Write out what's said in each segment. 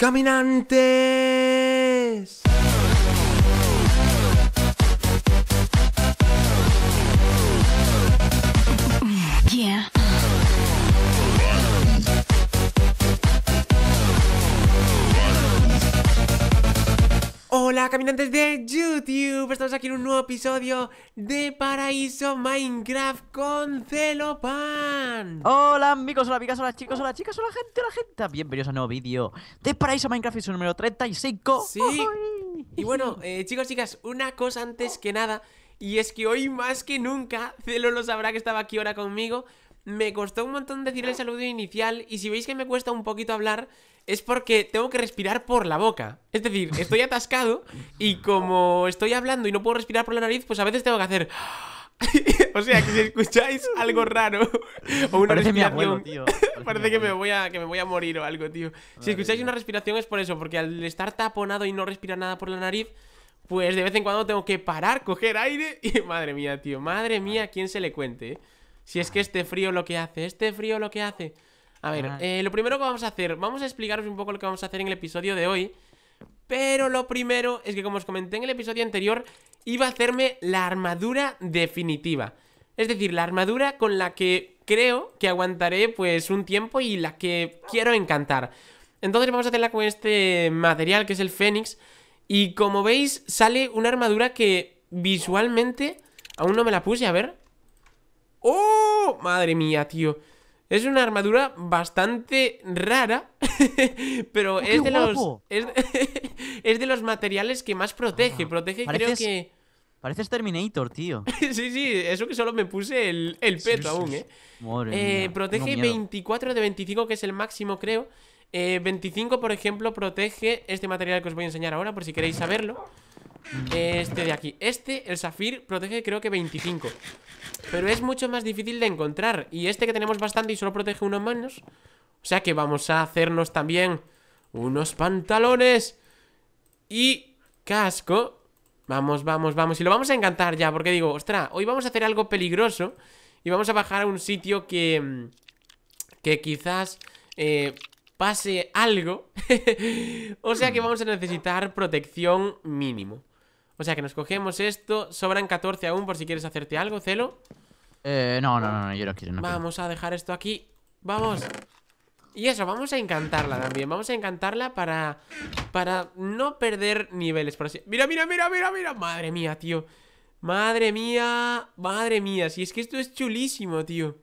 Caminante. Hola caminantes de YouTube, estamos aquí en un nuevo episodio de Paraíso Minecraft con Celopan Hola amigos, hola amigas, hola chicos, hola chicas, hola gente, hola gente Bienvenidos a un nuevo vídeo de Paraíso Minecraft y su número 35 Sí, y bueno eh, chicos, chicas, una cosa antes que nada Y es que hoy más que nunca, Celo lo sabrá que estaba aquí ahora conmigo me costó un montón decir el saludo inicial y si veis que me cuesta un poquito hablar es porque tengo que respirar por la boca. Es decir, estoy atascado y como estoy hablando y no puedo respirar por la nariz, pues a veces tengo que hacer... o sea, que si escucháis algo raro o una respiración, Parece, que me voy a que me voy a morir o algo, tío. Si escucháis una respiración es por eso, porque al estar taponado y no respirar nada por la nariz, pues de vez en cuando tengo que parar, coger aire y madre mía, tío, madre mía, quién se le cuente. Eh? Si es que este frío lo que hace, este frío lo que hace. A ver, ah. eh, lo primero que vamos a hacer, vamos a explicaros un poco lo que vamos a hacer en el episodio de hoy. Pero lo primero es que, como os comenté en el episodio anterior, iba a hacerme la armadura definitiva. Es decir, la armadura con la que creo que aguantaré pues un tiempo y la que quiero encantar. Entonces vamos a hacerla con este material que es el Fénix. Y como veis, sale una armadura que visualmente aún no me la puse, a ver. ¡Oh! Madre mía, tío. Es una armadura bastante rara, pero ¡Oh, es, de los, es, de los materiales que más protege. Ah, protege creo que... Pareces Terminator, tío. sí, sí, eso que solo me puse el, el peto aún, ¿eh? eh protege 24 de 25, que es el máximo, creo. Eh, 25, por ejemplo, protege este material que os voy a enseñar ahora, por si queréis saberlo. Este de aquí Este, el Safir, protege creo que 25 Pero es mucho más difícil de encontrar Y este que tenemos bastante y solo protege unos manos O sea que vamos a hacernos también Unos pantalones Y casco Vamos, vamos, vamos Y lo vamos a encantar ya, porque digo, ostra Hoy vamos a hacer algo peligroso Y vamos a bajar a un sitio que mm, Que quizás eh, pase algo O sea que vamos a necesitar protección mínimo o sea que nos cogemos esto. Sobran 14 aún por si quieres hacerte algo, Celo. Eh, no, no, no, yo no quiero. nada. vamos a dejar esto aquí. Vamos. Y eso, vamos a encantarla también. Vamos a encantarla para. Para no perder niveles. Por así. Mira, mira, mira, mira, mira. Madre mía, tío. Madre mía. Madre mía. Si es que esto es chulísimo, tío.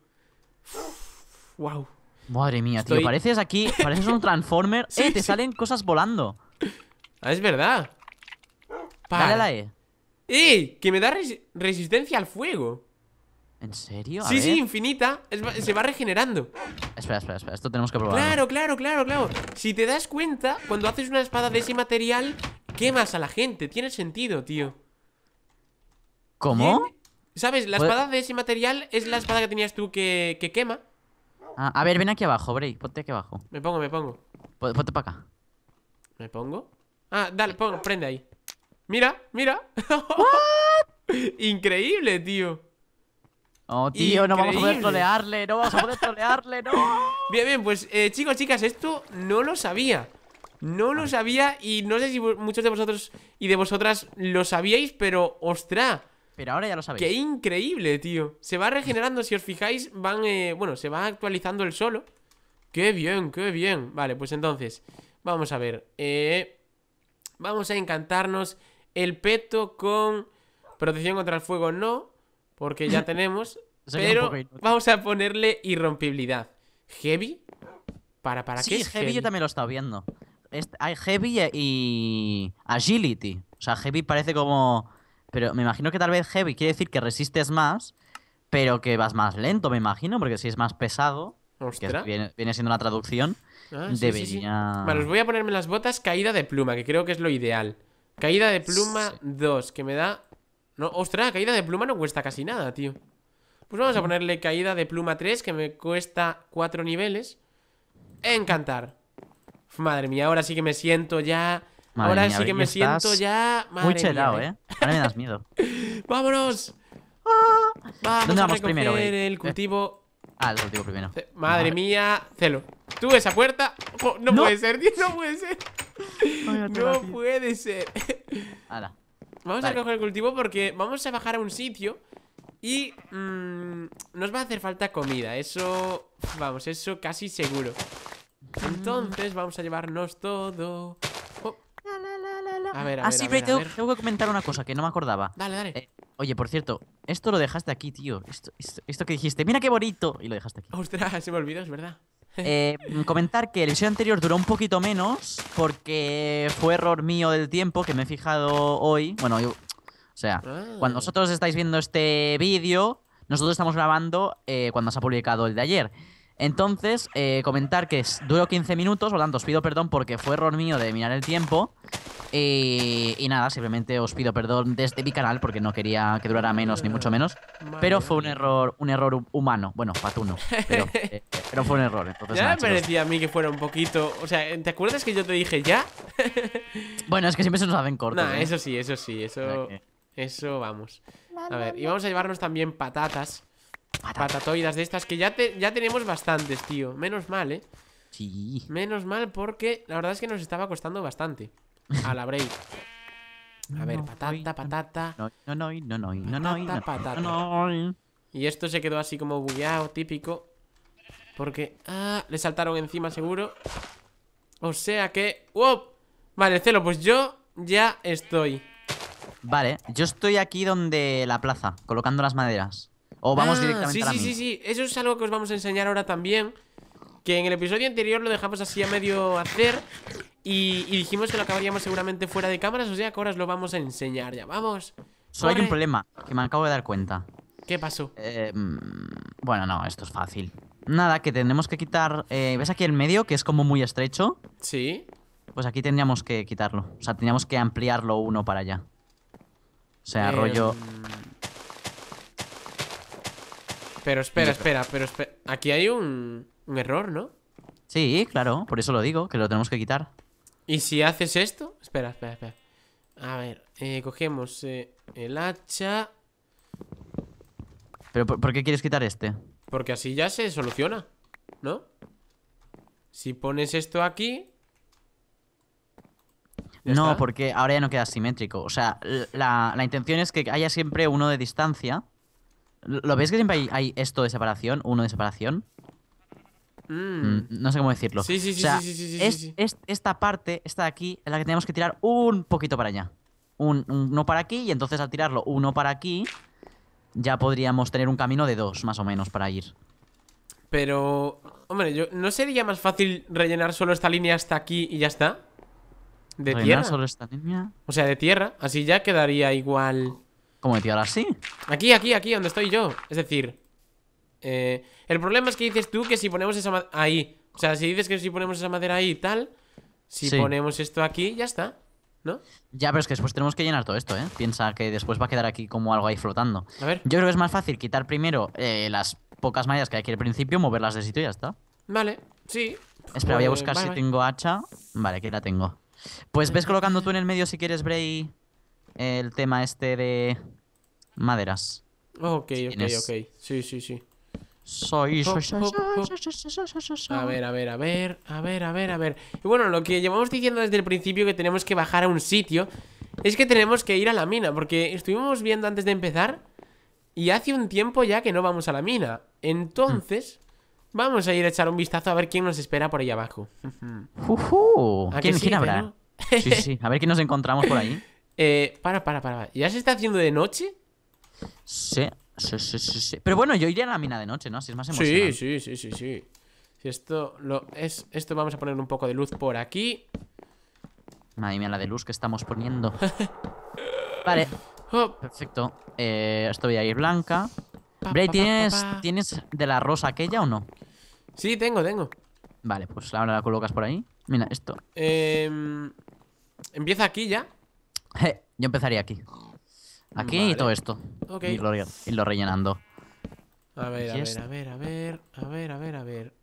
wow. Madre mía, tío. Pareces aquí. Pareces un Transformer. sí, eh, te salen cosas volando. Ah, es verdad. Dale la ¡Eh! Que me da resistencia al fuego. ¿En serio? sí, sí, infinita. se va regenerando. Espera, espera, espera. Esto tenemos que probar. Claro, claro, claro, claro. Si te das cuenta, cuando haces una espada de ese material, quemas a la gente. Tiene sentido, tío. ¿Cómo? ¿Sabes? La espada de ese material es la espada que tenías tú que, quema. Ah, a ver, ven aquí abajo, Bray. Ponte aquí abajo. Me pongo, me pongo. Ponte para acá. ¿Me pongo? Ah, dale, pongo, prende ahí. Mira, mira. Increíble, tío. No, tío, no vamos a poder trolearle, no vamos a poder trolearle, no. Bien, bien, pues eh, chicos, chicas, esto no lo sabía. No lo sabía y no sé si muchos de vosotros y de vosotras lo sabíais, pero ostra. Pero ahora ya lo sabéis. Qué increíble, tío. Se va regenerando, si os fijáis, van, eh, bueno, se va actualizando el solo. Qué bien, qué bien. Vale, pues entonces, vamos a ver. Eh, vamos a encantarnos el peto con protección contra el fuego no, porque ya tenemos. pero vamos a ponerle irrompibilidad. ¿Heavy? ¿Para, para qué es heavy? Yo también lo he estado viendo. hay heavy y agility. O sea, heavy parece como... Pero me imagino que tal vez heavy quiere decir que resistes más, pero que vas más lento, me imagino, porque si es más pesado, que viene, siendo una traducción, ah, debería... os voy a ponerme las botas caída de pluma, que creo que es lo ideal. Caída de pluma 2, que me da... No, ostras, caída de pluma no cuesta casi nada, tío. Pues vamos a ponerle caída de pluma 3, que me cuesta 4 niveles. Encantar. Madre mía, ahora sí que me siento ya... ahora sí que me siento ya... Madre muy ¿eh? Ahora me das miedo. ¡Vámonos! Ah. Vamos ¿Dónde vamos primero, el eh. cultivo... Ah, el cultivo primero. Madre, mía, Celo. Tú esa puerta... no, no, puede ser, tío, no puede ser. no puede ser. Vamos a coger el cultivo porque vamos a bajar a un sitio y mm, nos va a hacer falta comida. Eso, vamos, eso casi seguro. Entonces vamos a llevarnos todo. Oh. A ver, a ah, ver, tengo, que comentar una cosa que no me acordaba. Dale, dale. Eh, oye, por cierto, esto lo dejaste aquí, tío. Esto, esto, que dijiste, mira qué bonito. Y lo dejaste aquí. Ostras, se me olvidó, es verdad. Eh, comentar que el episodio anterior duró un poquito menos porque fue error mío del tiempo que me he fijado hoy. Bueno, yo, o sea, ah. cuando vosotros estáis viendo este vídeo, nosotros estamos grabando eh, cuando se ha publicado el de ayer. Entonces, eh, comentar que duró 15 minutos, por lo tanto os pido perdón porque fue error mío de mirar el tiempo. Eh, y, nada, simplemente os pido perdón desde mi canal porque no quería que durara menos ni mucho menos. Pero fue un error, un error humano. Bueno, patuno. Pero, eh, pero fue un error. ya me parecía a mí que fuera un poquito. O sea, ¿te acuerdas que yo te dije ya? bueno, es que siempre se nos hacen cortos. Eso sí, eso sí, eso. Eso vamos. A ver, y vamos a llevarnos también patatas patatoidas de estas que ya, ya tenemos bastantes, tío. Menos mal, ¿eh? Sí. Menos mal porque la verdad es que nos estaba costando bastante. A la break. A ver, patata, patata. No, no, no, no, no, no, no, No, Y esto se quedó así como bugueado, típico. Porque. Ah, le saltaron encima, seguro. O sea que. ¡Wow! Vale, Celo, pues yo ya estoy. Vale, yo estoy aquí donde la plaza, colocando las maderas vamos ah, directamente sí, Sí, sí, sí, eso es algo que os vamos a enseñar ahora también. Que en el episodio anterior lo dejamos así a medio hacer. Y, dijimos que lo acabaríamos seguramente fuera de cámaras. O sea que ahora os lo vamos a enseñar ya. Vamos. Solo hay un problema que me acabo de dar cuenta. ¿Qué pasó? Eh, mm, bueno, no, esto es fácil. Nada, que tenemos que quitar. Eh, ¿Ves aquí el medio que es como muy estrecho? Sí. Pues aquí tendríamos que quitarlo. O sea, teníamos que ampliarlo uno para allá. O sea, eh, rollo. Mm, pero espera, espera, pero Aquí hay un, error, ¿no? Sí, claro, por eso lo digo, que lo tenemos que quitar. ¿Y si haces esto? Espera, espera, espera. A ver, eh, cogemos eh, el hacha. ¿Pero por, qué quieres quitar este? Porque así ya se soluciona, ¿no? Si pones esto aquí... No, porque ahora ya no queda simétrico. O sea, la, la intención es que haya siempre uno de distancia ¿Lo veis que siempre hay, esto de separación, uno de separación? Mm. Mm, no sé cómo decirlo. Sí, sí, sí. esta parte, esta de aquí, es la que tenemos que tirar un poquito para allá. uno para aquí, y entonces al tirarlo uno para aquí, ya podríamos tener un camino de dos, más o menos, para ir. Pero, hombre, yo, ¿no sería más fácil rellenar solo esta línea hasta aquí y ya está? ¿De tierra? solo esta O sea, de tierra. Así ya quedaría igual. ¿Cómo de ahora sí? Aquí, aquí, aquí, donde estoy yo Es decir eh, El problema es que dices tú que si ponemos esa madera Ahí, o sea, si dices que si ponemos esa madera ahí y tal Si ponemos esto aquí, ya está ¿No? Ya, pero es que después tenemos que llenar todo esto, ¿eh? Piensa que después va a quedar aquí como algo ahí flotando a ver. Yo creo que es más fácil quitar primero eh, Las pocas mallas que hay aquí al principio Moverlas de sitio y ya está Vale, sí Espera, voy a buscar si tengo hacha Vale, aquí la tengo Pues ves colocando tú en el medio si quieres, Bray el tema este de maderas. Ok, ok, ok. Sí, sí, sí. Soy, A ver, a ver, a ver, a ver, a ver, a ver. Y bueno, lo que llevamos diciendo desde el principio que tenemos que bajar a un sitio es que tenemos que ir a la mina, porque estuvimos viendo antes de empezar y hace un tiempo ya que no vamos a la mina. Entonces, vamos a ir a echar un vistazo a ver quién nos espera por ahí abajo. ¿Quién, habrá? sí, sí, a ver quién nos encontramos por ahí. Eh, para, para, para. ¿Ya se está haciendo de noche? Sí, sí, sí, sí, sí. Pero bueno, yo iré a la mina de noche, ¿no? Si es más emocionante. Sí, sí, sí, sí, sí. Si esto lo es. Esto vamos a poner un poco de luz por aquí. Madre mía, la de luz que estamos poniendo. vale. Perfecto. Eh, esto voy a ir blanca. Bray, ¿tienes, ¿tienes de la rosa aquella o no? Sí, tengo, tengo. Vale, pues ahora la colocas por ahí. Mira, esto. Em, empieza aquí ya. Yo empezaría aquí. Aquí y todo esto. Y lo, rellenando. A ver, a ver, a ver, a ver, a ver, a ver,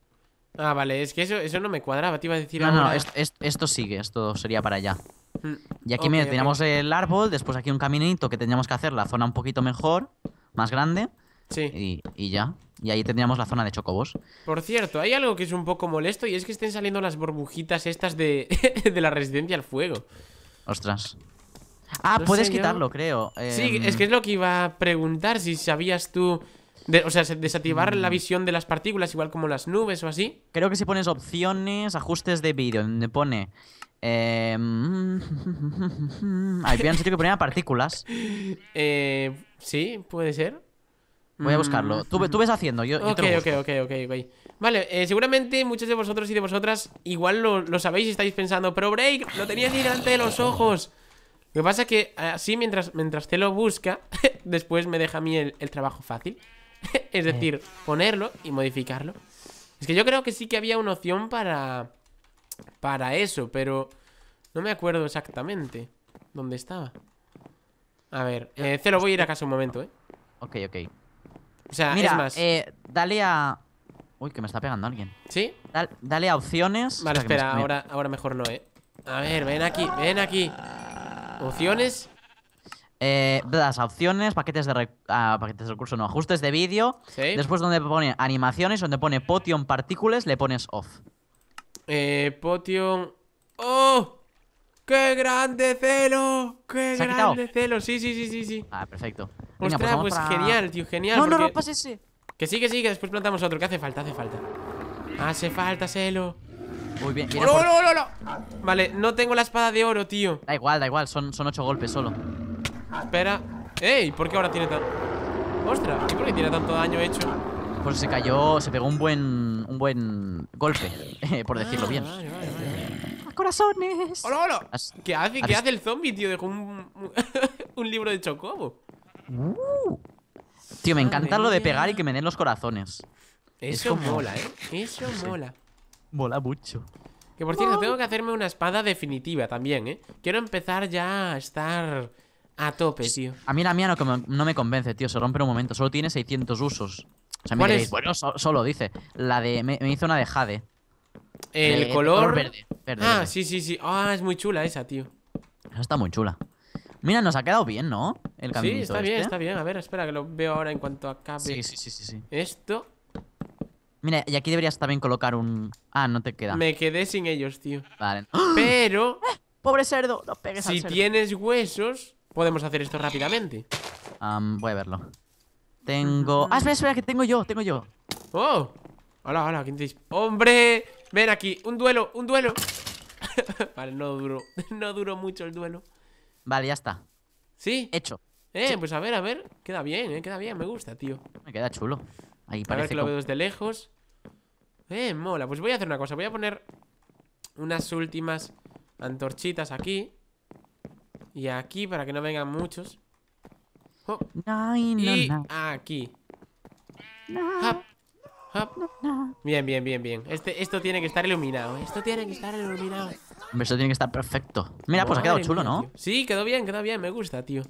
Ah, vale, es que eso, no me cuadraba, te iba a decir No, no, esto sigue, esto sería para allá. Mm, y aquí, mira, teníamos el árbol, después aquí un caminito que teníamos que hacer la zona un poquito mejor, más grande. Sí. Y, ya. Y ahí tendríamos la zona de chocobos. Por cierto, hay algo que es un poco molesto y es que estén saliendo las burbujitas estas de, la residencia al fuego. Ostras. Ah, puedes quitarlo, creo. sí, em. es que es lo que iba a preguntar, si sabías tú... o sea, desactivar la mm. visión de las partículas, igual como las nubes o así. Creo que si pones opciones, ajustes de vídeo, donde pone... Eh... Em, Ay, que ponía partículas. Eh, sí, puede ser. Voy a mm. buscarlo. Tú, ves haciendo, yo, ok, ok, ok, ok. Vale, eh, seguramente muchos de vosotros y de vosotras igual lo, sabéis y estáis pensando, Pero Break, lo tenías delante de los ojos. Lo que pasa es que así mientras, mientras te lo busca, después me deja a mí el, trabajo fácil. es decir, ponerlo y modificarlo. Es que yo creo que sí que había una opción para... Para eso, pero... No me acuerdo exactamente dónde estaba. A ver, eh, Celo, voy a ir a casa un momento, ¿eh? Ok, ok. O sea, es más... Eh, dale a... Uy, que me está pegando alguien. ¿Sí? dale a opciones. Vale, espera, ahora, ahora mejor no, ¿eh? A ver, ven aquí, ven aquí. ¿Opciones? Eh, las opciones, paquetes de, ah, paquetes de recursos, no, ajustes de vídeo. Después donde pone animaciones, donde pone Potion Partículas, le pones off. Eh, Potion... ¡Oh! ¡Qué grande celo! ¡Qué grande celo! Sí, sí, sí, sí, sí. Ah, perfecto. pues, pues genial, tío, genial. No, no pase ese. Que sí, que sí, que después plantamos otro. Que hace falta, hace falta. Hace falta, celo. Muy bien, Vale, no tengo la espada de oro, tío Da igual, da igual, son, son ocho golpes solo Espera ¡Ey! ¿Por qué ahora tiene tan...? ¡Ostras! ¿Y por qué tiene tanto daño hecho? Pues se cayó, se pegó un buen... Un buen golpe Por decirlo bien ah, ¡Corazones! ¡Hola, hola! qué hace? ¿Qué hace el zombie, tío? Dejó un... un libro de Chocobo uh. Tío, me encanta lo de pegar y que me den los corazones. Eso mola, ¿eh? Eso mola mola mucho. Que por cierto, tengo que hacerme una espada definitiva también, ¿eh? Quiero empezar ya a estar a tope, tío. A mí la mía no, me, convence, tío. Se rompe un momento. Solo tiene 600 usos. O sea, ¿Cuál me bueno, solo dice. La de. Me, hizo una de jade. El color... verde, Ah, sí, sí, sí. Ah, es muy chula esa, tío. está muy chula. Mira, nos ha quedado bien, ¿no? El Sí, está este. bien, está bien. A ver, espera, que lo veo ahora en cuanto acabe. sí, sí, sí. sí. Esto. Mira, y aquí deberías también colocar un... Ah, no te queda. Me quedé sin ellos, tío. Vale. Pero... ¡Pobre cerdo! No pegues si al cerdo. tienes huesos, podemos hacer esto rápidamente. voy a verlo. Tengo... Ah, espera, espera, que tengo yo, tengo yo. ¡Oh! Hola, hola, ¿quién dice? ¡Hombre! Ven aquí, un duelo, un duelo. vale, no duró. no duró mucho el duelo. Vale, ya está. ¿Sí? Hecho. Eh, pues a ver, a ver. Queda bien, eh, queda bien, me gusta, tío. Me queda chulo. Ahí parece. A lo veo desde lejos. Eh, mola, pues voy a hacer una cosa Voy a poner unas últimas antorchitas aquí Y aquí para que no vengan muchos oh. Y aquí Bien, bien, bien, bien este, Esto tiene que estar iluminado Esto tiene que estar iluminado Esto tiene que estar perfecto Mira, pues ha quedado chulo, ¿no? Sí, quedó bien, quedó bien, me gusta, tío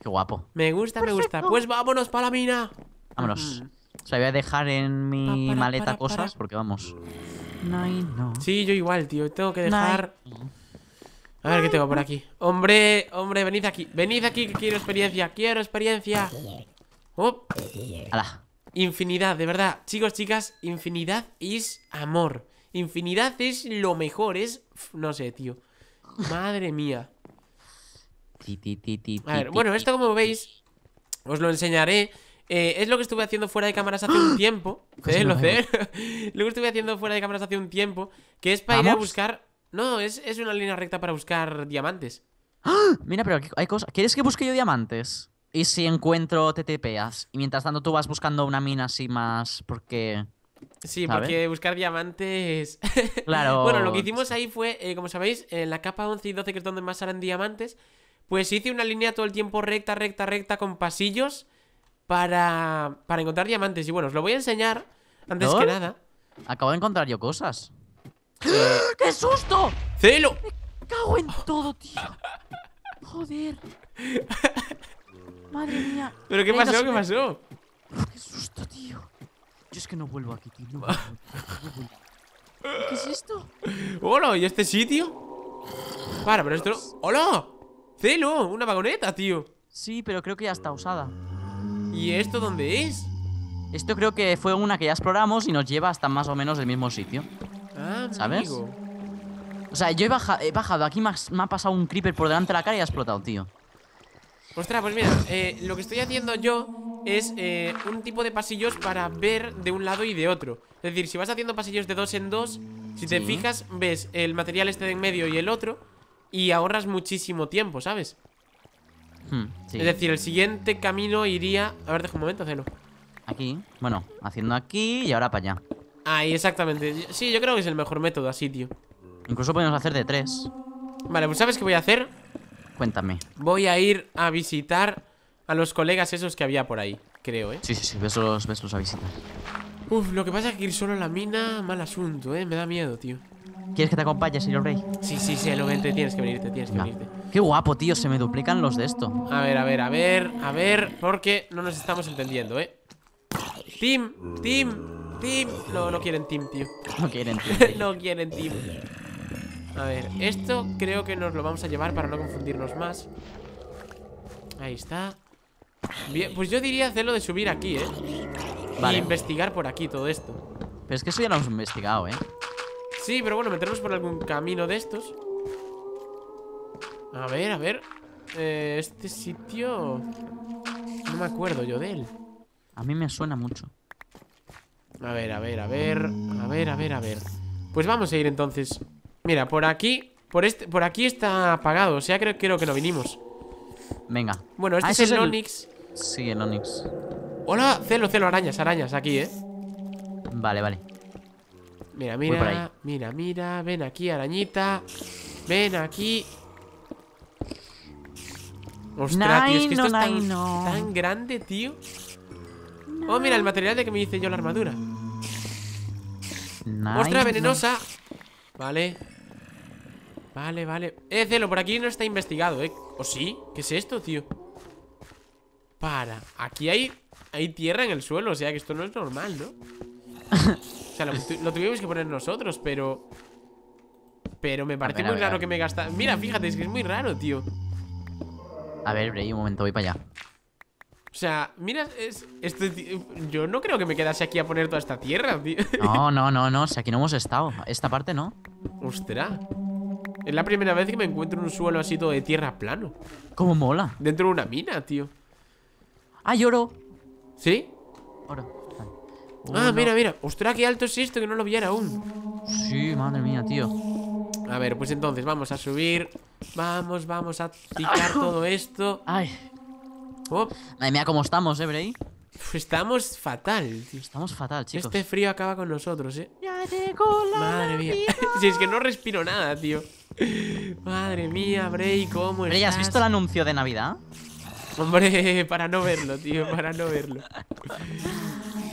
Qué guapo Me gusta, me gusta Pues vámonos para la mina Vámonos mm. O sea, voy a dejar en mi ah, maleta cosas porque vamos. No, Sí, yo igual, tío. Tengo que dejar. A ver qué tengo por aquí. Hombre, hombre, venid aquí. Venid aquí que quiero experiencia. Quiero experiencia. Oh. Infinidad, de verdad. Chicos, chicas, infinidad es amor. Infinidad es lo mejor. Es. No sé, tío. Madre mía. A ver, bueno, esto como veis, os lo enseñaré eh, es lo que estuve haciendo fuera de cámaras hace un tiempo. Pues eh, lo que estuve haciendo fuera de cámaras hace un tiempo. Que es para ir a buscar. No, es, es, una línea recta para buscar diamantes. ¡Ah! Mira, pero hay cosas. ¿Quieres que busque yo diamantes? Y si encuentro, te peas Y mientras tanto tú vas buscando una mina así más. Porque. Sí, porque buscar diamantes. claro. bueno, lo que hicimos ahí fue, eh, como sabéis, en la capa 11 y 12, que es donde más salen diamantes. Pues hice una línea todo el tiempo recta, recta, recta, con pasillos para, para encontrar diamantes. Y bueno, os lo voy a enseñar antes que nada. Acabo de encontrar yo cosas. ¡Qué susto! ¡Celo! Me cago en todo, tío. Joder. Madre mía. ¿Pero qué pasó? ¿Qué pasó? ¡Qué susto, tío! Yo es que no vuelvo aquí, tío. ¿Qué es esto? ¡Hola! ¿Y este sitio? Para, pero esto... ¡Hola! ¡Celo! Una vagoneta, tío. Sí, pero creo que ya está usada. ¿Y esto dónde es? Esto creo que fue una que ya exploramos y nos lleva hasta más o menos el mismo sitio. Ah, ¿Sabes? O sea, yo he, bajado, aquí me, ha pasado un creeper por delante de la cara y ha explotado, tío. Ostras, pues mira, eh, lo que estoy haciendo yo es eh, un tipo de pasillos para ver de un lado y de otro. Es decir, si vas haciendo pasillos de dos en dos, si te fijas, ves el material este de en medio y el otro y ahorras muchísimo tiempo, ¿sabes? Hmm, es decir, el siguiente camino iría... A ver, deja un momento, hacerlo. Aquí, bueno, haciendo aquí y ahora para allá. Ahí, exactamente. Sí, yo creo que es el mejor método así, tío. Incluso podemos hacer de tres. Vale, pues ¿sabes qué voy a hacer? Cuéntame. Voy a ir a visitar a los colegas esos que había por ahí, creo, ¿eh? Sí, sí, sí, veslos a visitar. Uf, lo que pasa es que ir solo a la mina, mal asunto, ¿eh? Me da miedo, tío. ¿Quieres que te acompañe, señor Rey? Sí, sí, sí, El momento tienes que venirte, tienes que venirte. Qué guapo, tío, se me duplican los de esto. A ver, a ver, a ver, a ver, porque no nos estamos entendiendo, ¿eh? Team, team, team. No, no quieren team, tío. No quieren team. no quieren team. A ver, esto creo que nos lo vamos a llevar para no confundirnos más. Ahí está. Bien, pues yo diría hacerlo de subir aquí, ¿eh? Vale. Y investigar por aquí todo esto. Pero es que eso ya lo hemos investigado, ¿eh? Sí, pero bueno, meternos por algún camino de estos A ver, a ver eh, Este sitio No me acuerdo yo de él A mí me suena mucho A ver, a ver, a ver A ver, a ver, a ver Pues vamos a ir entonces Mira, por aquí por, este, por aquí está apagado O sea, creo, que no vinimos Venga Bueno, este ah, el, es el Onix Sí, el Onix Hola, celo, celo, arañas, arañas Aquí, eh Vale, vale Mira, mira, mira, mira. Ven aquí, arañita. Ven aquí. Ostras, tío, es que esto es tan, grande, tío. Oh, mira, el material de que me hice yo la armadura. Ostras, venenosa. Vale. Vale, vale. Eh, celo, por aquí no está investigado, ¿eh? ¿O sí? ¿Qué es esto, tío? Para. Aquí hay, hay tierra en el suelo, o sea que esto no es normal, ¿no? o sea, lo, tuvimos que poner nosotros, pero... Pero me parece muy raro que me gasta... Mira, fíjate, es que es muy raro, tío. A ver, Bray, un momento, voy para allá. O sea, mira, es, este, yo no creo que me quedase aquí a poner toda esta tierra, tío. No, no, no, no, si aquí no hemos estado. Esta parte no. Ostras. Es la primera vez que me encuentro en un suelo así todo de tierra plano. ¿Cómo mola? Dentro de una mina, tío. Ah, oro ¿Sí? Oro. Ah, mira, mira. Ostras, qué alto es esto, que no lo viera aún. Sí, madre mía, tío. A ver, pues entonces vamos a subir. Vamos, vamos a picar ah. todo esto. Ay. Oh. Madre mía, cómo estamos, eh, Bray. Estamos fatal, tío. Estamos fatal, chicos. Este frío acaba con nosotros, eh. Ya llegó la Madre mía. si es que no respiro nada, tío. Madre mía, Bray, ¿cómo Bray, ¿has visto el anuncio de Navidad? Hombre, para no verlo, tío, para no verlo.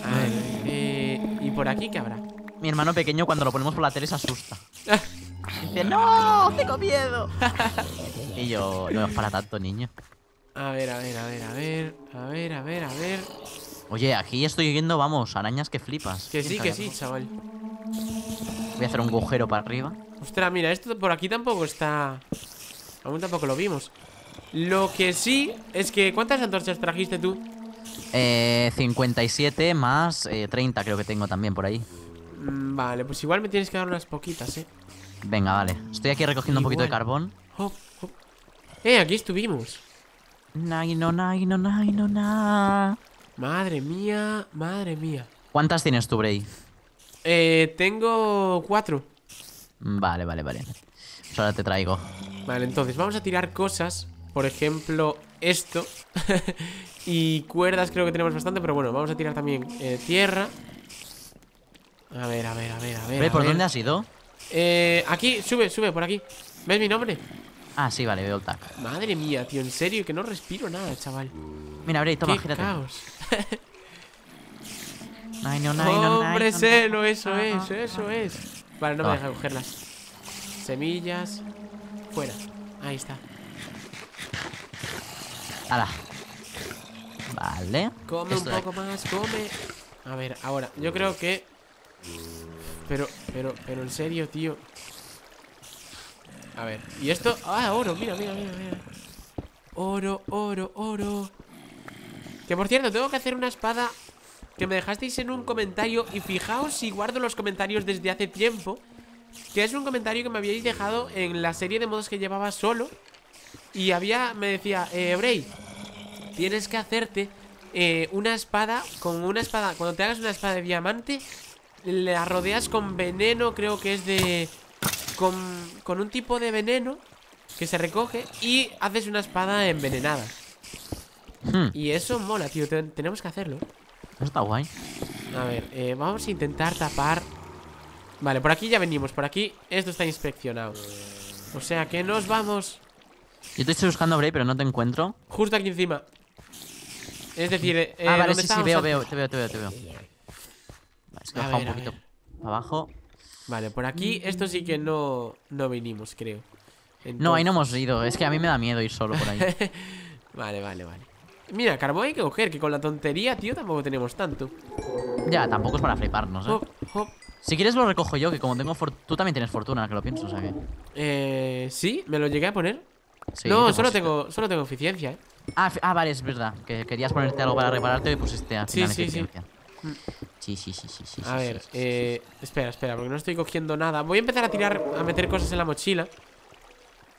A eh, ¿y por aquí qué habrá? Mi hermano pequeño cuando lo ponemos por la tele se asusta. Dice, ¡no! ¡Tengo miedo! y yo, no es para tanto, niño. A ver, a ver, a ver, a ver, a ver, a ver, a ver. Oye, aquí estoy viendo, vamos, arañas que flipas. Que sí, que sí, chaval. Voy a hacer un agujero para arriba. Ostras, mira, esto por aquí tampoco está... Aún tampoco lo vimos. Lo que sí es que... ¿Cuántas antorchas trajiste tú? Eh, 57 más 30 eh, creo que tengo también por ahí. Mm, vale, pues igual me tienes que dar unas poquitas, ¿eh? Venga, vale. Estoy aquí recogiendo un poquito de carbón. Oh, oh. Eh, aquí estuvimos. no, no, no, na. Madre mía, madre mía. ¿Cuántas tienes tú, Bray? Eh, tengo cuatro. Vale, vale, vale. Pues ahora te traigo. Vale, entonces vamos a tirar cosas por ejemplo, esto Y cuerdas creo que tenemos bastante Pero bueno, vamos a tirar también eh, tierra A ver, a ver, a ver, a ver ¿Por dónde has ido? Eh, aquí, sube, sube, por aquí ¿Ves mi nombre? Ah, sí, vale, veo el tag Madre mía, tío, en serio, que no respiro nada, chaval Mira, abre, toma, gírate caos. no, no, no, Hombre, eso es, eso es Vale, no me deja cogerlas Semillas Fuera, ahí está Vale. Come un poco más, come. A ver, ahora, yo creo que. Pero, pero, pero en serio, tío. A ver, y esto. Ah, oro, mira, mira, mira, mira. Oro, oro, oro. Que por cierto, tengo que hacer una espada que me dejasteis en un comentario. Y fijaos si guardo los comentarios desde hace tiempo. Que es un comentario que me habíais dejado en la serie de modos que llevaba solo. Y había, me decía, eh, Bray, tienes que hacerte eh, una espada, Con una espada, cuando te hagas una espada de diamante, la rodeas con veneno, creo que es de... Con, con un tipo de veneno que se recoge y haces una espada envenenada. Hmm. Y eso mola, tío, tenemos que hacerlo. Está guay. A ver, eh, vamos a intentar tapar Vale, por aquí ya venimos Por aquí esto está inspeccionado O sea que nos vamos yo te estoy buscando, Bray, pero no te encuentro. Justo aquí encima. Es decir, eh, Ah, vale, sí, sí, veo, veo, te veo, te veo, te veo. Vale, es que un poquito abajo. Vale, por aquí esto sí que no, no vinimos, creo. No, ahí no hemos ido. Es que a mí me da miedo ir solo por ahí. vale, vale, vale. Mira, carbón hay que coger, que con la tontería, tío, tampoco tenemos tanto. Ya, tampoco es para fliparnos, eh. Si quieres lo recojo yo, que como tengo... Tú también tienes fortuna, que lo pienso, o sea que... Eh... Sí, me lo llegué a poner no, solo tengo, solo tengo eficiencia, ¿eh? Ah, ah, vale, es verdad. Que querías ponerte algo para repararte y pusiste al final sí, sí, Sí. sí, sí, sí, sí. A ver, eh, espera, espera, porque no estoy cogiendo nada. Voy a empezar a tirar, a meter cosas en la mochila.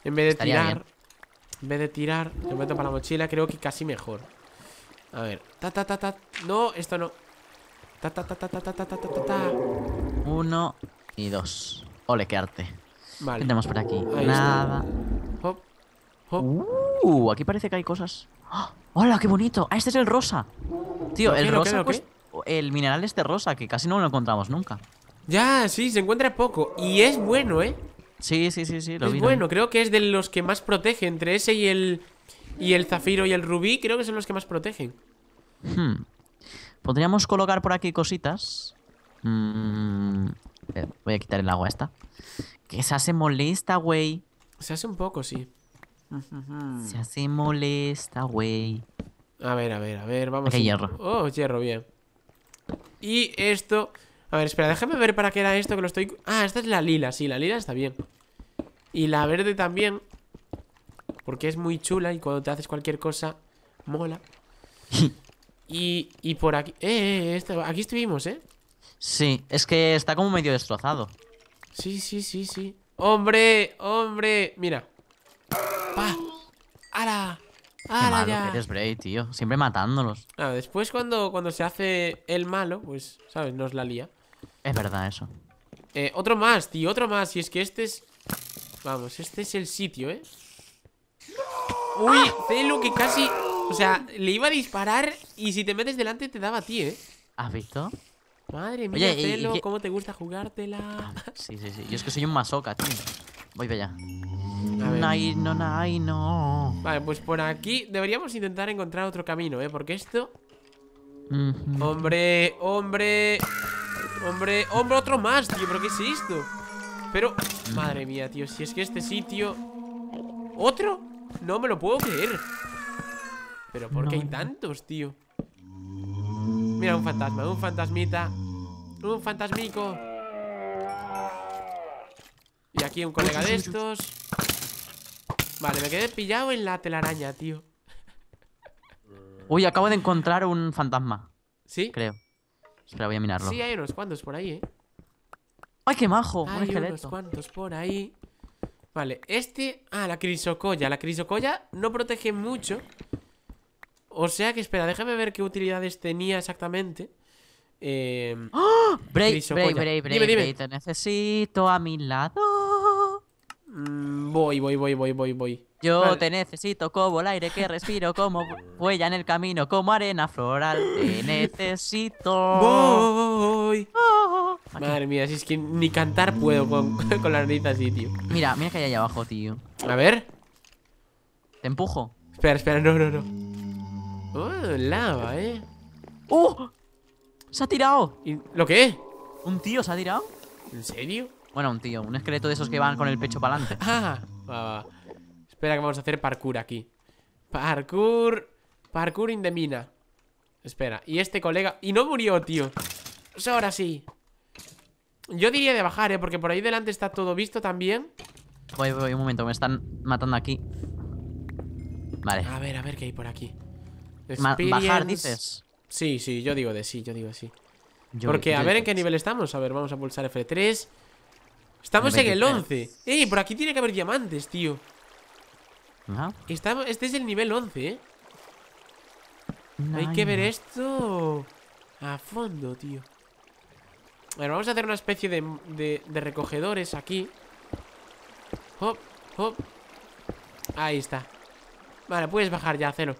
En vez de tirar. En vez de tirar, lo meto para la mochila. Creo que casi mejor. A ver. Ta, ta, ta, ta. No, esto no. Ta, ta, ta, ta, ta, ta, ta, ta, ta. Uno y dos. Ole, qué arte. Vale. tenemos por aquí? nada. Oh. Uh, aquí parece que hay cosas. ¡Ah! ¡Hola, qué bonito! ¡Ah, este es el rosa! Tío, el rosa. Pues, el mineral este rosa, que casi no lo encontramos nunca. Ya, sí, se encuentra poco. Y es bueno, ¿eh? Sí, sí, sí, sí. es bueno, creo que es de los que más protege. Entre ese y el. Y el zafiro y el rubí, creo que son los que más protegen. Hmm. Podríamos colocar por aquí cositas. Hmm. Eh, voy a quitar el agua esta. Que se hace molesta, güey. Se hace un poco, sí. Se hace molesta, güey. A ver, a ver, a ver, vamos. a... hierro. Oh, hierro, bien. Y esto... A ver, espera, déjame ver para qué era esto que lo estoy... Ah, esta es la lila, sí, la lila está bien. Y la verde también. Porque es muy chula y cuando te haces cualquier cosa, mola. y, y por aquí... Eh, eh, eh aquí estuvimos, ¿eh? Sí, es que está como medio destrozado. Sí, sí, sí, sí. Hombre, hombre, mira. ¡Pa! ¡Hala! ¡Hala Qué malo eres Bray, tío. Siempre matándolos. Ah, después cuando, cuando se hace el malo, pues, ¿sabes? Nos la lía. Es verdad eso. Eh, otro más, tío, otro más. Y es que este es... Vamos, este es el sitio, ¿eh? Uy, Celu, que casi... O sea, le iba a disparar y si te metes delante te daba a ti, ¿eh? ¿Has visto? Madre mía, Oye, cómo te gusta jugártela. Ah, sí, sí, sí. Yo es que soy un masoca, tío. Voy para allá hay, no, hay, no. Vale, pues por aquí deberíamos intentar encontrar otro camino, ¿eh? Porque esto... Hombre, hombre... Hombre, hombre, otro más, tío ¿Pero qué es esto? Pero, madre mía, tío Si es que este sitio... ¿Otro? No me lo puedo creer Pero ¿por qué hay tantos, tío? Mira, un fantasma, un fantasmita Un fantasmico Y aquí un colega de estos Vale, me quedé pillado en la telaraña, tío. Uy, acabo de encontrar un fantasma. ¿Sí? Creo. Espera, voy a mirarlo. Sí, hay unos cuantos por ahí, ¿eh? ¡Ay, qué majo! Hay un esqueleto. unos cuantos por ahí. Vale, este... Ah, la crisocolla. La crisocolla no protege mucho. O sea que, espera, déjame ver qué utilidades tenía exactamente. Eh... ¡Oh! break, break, break! brave, Te necesito a mi lado. Mm, voy, voy, voy, voy, voy, voy. Yo te necesito como el aire que respiro, como huella en el camino, como arena floral. Te necesito. Voy. Ah. Madre mía, si es que ni cantar puedo con, la nariz así, tío. Mira, mira que hay allá abajo, tío. A ver. Te empujo. Espera, espera, no, no, no. Oh, lava, eh. ¡Oh! Se ha tirado. ¿Y ¿Lo qué? ¿Un tío se ha tirado? ¿En serio? Bueno, un tío, un esqueleto de esos que van con el pecho para adelante. Ah, Espera que vamos a hacer parkour aquí. Parkour. Parkour in the mina. Espera, y este colega. Y no murió, tío. ahora sí. Yo diría de bajar, eh, porque por ahí delante está todo visto también. Voy, voy, un momento, me están matando aquí. Vale. A ver, a ver qué hay por aquí. bajar, dices. Sí, sí, yo digo de sí, yo digo de sí. porque a ver en qué nivel estamos. A ver, vamos a pulsar F3. Estamos en el 11. Eh, por aquí tiene que haber diamantes, tío. este es el nivel 11, eh. Hay que ver esto a fondo, tío. Bueno, vamos a hacer una especie de, de, recogedores aquí. Hop, hop. Ahí está. Vale, puedes bajar ya, cero.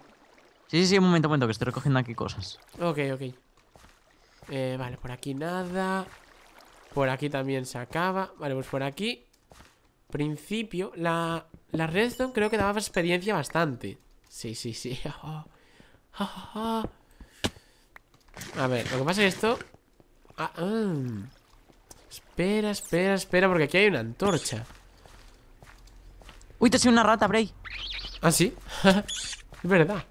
Sí, sí, sí, un momento, un momento, que estoy recogiendo aquí cosas. Ok, ok. Eh, vale, por aquí nada. Por aquí también se acaba. Vale, pues por aquí. Principio. La, la redstone creo que daba experiencia bastante. Sí, sí, sí. Ah, ah, ah. a ver, lo que pasa es esto... Ah, Espera, espera, espera, porque aquí hay una antorcha. Uy, te ha sido una rata, Bray. ¿Ah, sí? es verdad.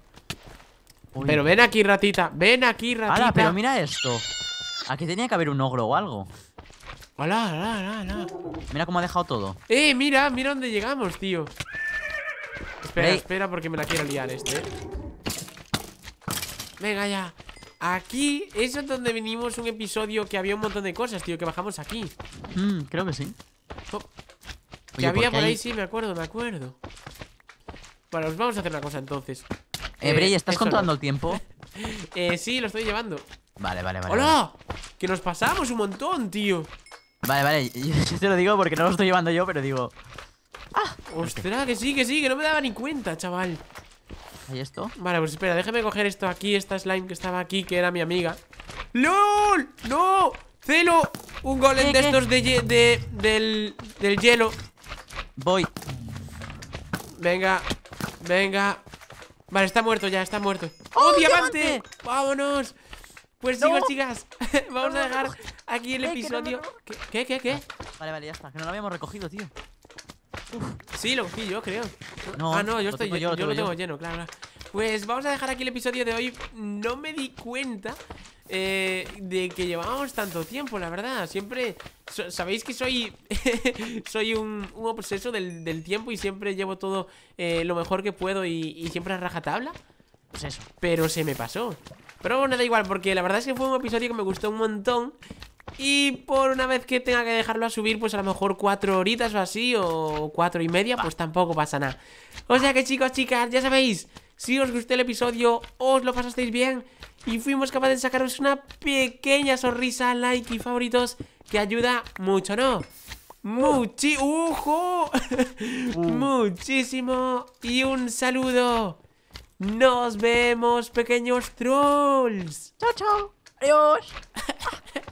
Pero ven aquí, ratita. Ven aquí, ratita. pero mira esto. Aquí tenía que haber un ogro o algo. Hola, hola, hola, Mira cómo ha dejado todo. Eh, mira, mira dónde llegamos, tío. Espera, espera, porque me la quiero liar este. Eh. Venga ya. Aquí es donde vinimos un episodio que había un montón de cosas, tío, que bajamos aquí. Mm, creo que sí. que había por ahí, sí, me acuerdo, me acuerdo. Bueno, os vamos a hacer una cosa entonces. Eh, eh ¿estás controlando el tiempo? eh, sí, lo estoy llevando. Vale, vale, vale. ¡Hola! Que nos pasamos un montón, tío. Vale, vale, yo, te lo digo porque no lo estoy llevando yo, pero digo... ¡Ah! ¡Ostras, que sí, que sí! Que no me daba ni cuenta, chaval ¿Hay esto? Vale, pues espera, déjeme coger esto aquí Esta slime que estaba aquí, que era mi amiga ¡LOL! ¡No! ¡Celo! Un golem de estos de, del, del hielo Voy Venga, venga Vale, está muerto ya, está muerto ¡Oh, ¡Oh diamante! ¡Vámonos! Pues sigo, chicas Vamos a dejar aquí el eh, episodio. ¿Qué, qué, qué? Vale, vale, ya está. Que no lo habíamos recogido, tío. Sí, lo cogí yo, creo. No, ah, no, yo lo estoy lleno. tengo lleno, claro, Pues vamos a dejar aquí el episodio de hoy. No me di cuenta eh, de que llevábamos tanto tiempo, la verdad. Siempre. sabéis que soy. soy un, obseso del, tiempo y siempre llevo todo eh, lo mejor que puedo y, y siempre a rajatabla. Pues eso. Pero se me pasó. Pero bueno, da igual, porque la verdad es que fue un episodio que me gustó un montón y por una vez que tenga que dejarlo a subir, pues a lo mejor cuatro horitas o así, o cuatro y media, pues tampoco pasa nada. O sea que chicos, chicas, ya sabéis, si os gustó el episodio, os lo pasasteis bien y fuimos capaces de sacaros una pequeña sonrisa, like y favoritos, que ayuda mucho, ¿no? Muchi... ¡Ujo! Uh. Muchísimo y un saludo. Nos vemos, pequeños trolls. Chao, chao. Adiós.